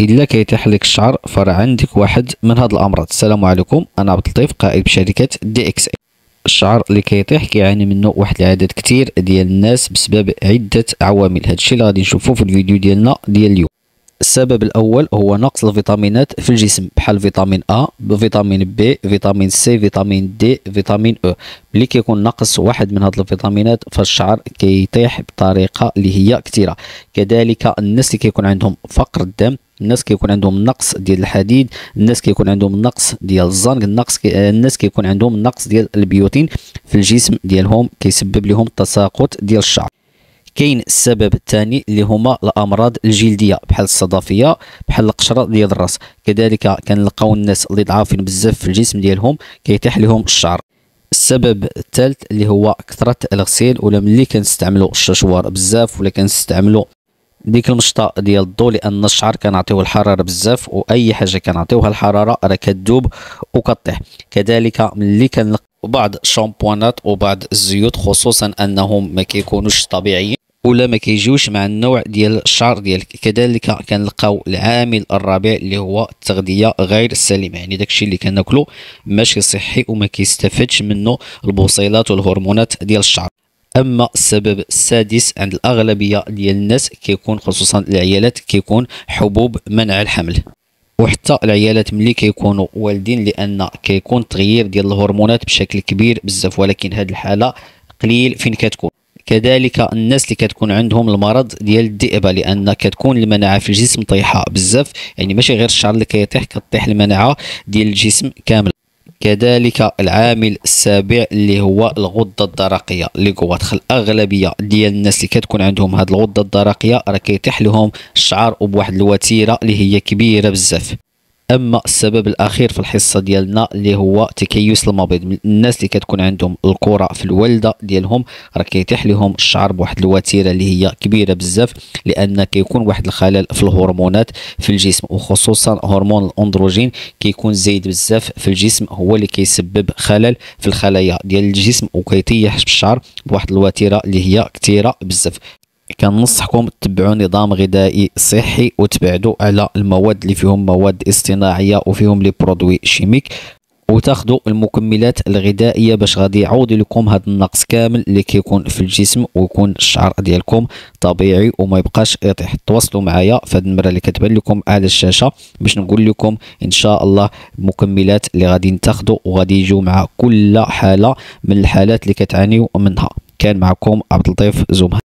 الا كيطيح الشعر فراه عندك واحد من هاد الامراض السلام عليكم انا عبد اللطيف قائد بشركه دي اكس اي الشعر اللي كيطيح كيعاني منه واحد العدد كثير ديال الناس بسبب عده عوامل هادشي اللي غادي نشوفوه في الفيديو ديالنا ديال اليوم السبب الاول هو نقص الفيتامينات في الجسم بحال فيتامين ا فيتامين بي فيتامين سي فيتامين دي فيتامين او e. ملي كيكون نقص واحد من هاد الفيتامينات فالشعر كيطيح بطريقه اللي هي كثيره كذلك الناس اللي كيكون عندهم فقر الدم الناس كيكون عندهم نقص ديال الحديد الناس كيكون عندهم نقص ديال الزنك النقص كي... آه، الناس كيكون عندهم نقص ديال البيوتين في الجسم ديالهم كيسبب لهم تساقط ديال الشعر كاين السبب الثاني اللي هما الامراض الجلديه بحال الصدافيه بحال القشره ديال الراس كذلك كنلقاو الناس اللي ضعافين بزاف في الجسم ديالهم كيطيح لهم الشعر السبب الثالث اللي هو كثره الغسيل ولا ملي كنستعملوا الششوار بزاف ولا كنستعملوا ديك المشطه ديال الضو لان الشعر كنعطيوه الحراره بزاف واي حاجه كنعطيوها الحراره راه كتذوب وكطيح كذلك ملي كنلقى بعض الشامبوانات وبعض الزيوت خصوصا انهم ما كيكونوش طبيعيين ولا ما كيجيوش مع النوع ديال الشعر ديالك كذلك كنلقاو العامل الرابع اللي هو التغذيه غير السليمه يعني داكشي اللي كناكلو ماشي صحي وما كيستفادش منه البصيلات والهرمونات ديال الشعر اما السبب السادس عند الاغلبيه ديال الناس كيكون خصوصا العيالات كيكون حبوب منع الحمل وحتى العيالات ملي كيكونوا والدين لان كيكون تغيير ديال الهرمونات بشكل كبير بزاف ولكن هذه الحاله قليل فين كتكون كذلك الناس اللي كتكون عندهم المرض ديال الذئبه لان كتكون المناعه في الجسم طيحه بزاف يعني ماشي غير الشعر اللي كيطيح كطيح المناعه ديال الجسم كامل كذلك العامل السابع اللي هو الغده الدرقيه اللي كواتخ الاغلبيه ديال الناس اللي كتكون عندهم هاد الغده الدرقيه راه كيطيح لهم الشعر وبواحد الوتيره اللي هي كبيره بزاف اما السبب الاخير في الحصه ديالنا اللي هو تكيس المبيض الناس اللي كتكون عندهم الكره في الولده ديالهم راه كيتيح لهم الشعر بواحد الوتيره اللي هي كبيره بزاف لان كيكون واحد الخلل في الهرمونات في الجسم وخصوصا هرمون الاندروجين كيكون زايد بزاف في الجسم هو اللي كيسبب خلل في الخلايا ديال الجسم وكيطيح الشعر بواحد الوتيره اللي هي كثيره بزاف كنصحكم تتبعوا نظام غذائي صحي وتبعدوا على المواد اللي فيهم مواد اصطناعيه وفيهم لي برودوي شيميك وتاخذوا المكملات الغذائيه باش غادي يعوض لكم هذا النقص كامل اللي كيكون في الجسم ويكون الشعر ديالكم طبيعي وما يبقاش يطيح تواصلوا معايا في هذه المره اللي كتبان لكم على الشاشه باش نقول لكم ان شاء الله المكملات اللي غادي تاخذوا وغادي يجوا مع كل حاله من الحالات اللي كتعانيو منها كان معكم عبد اللطيف زومه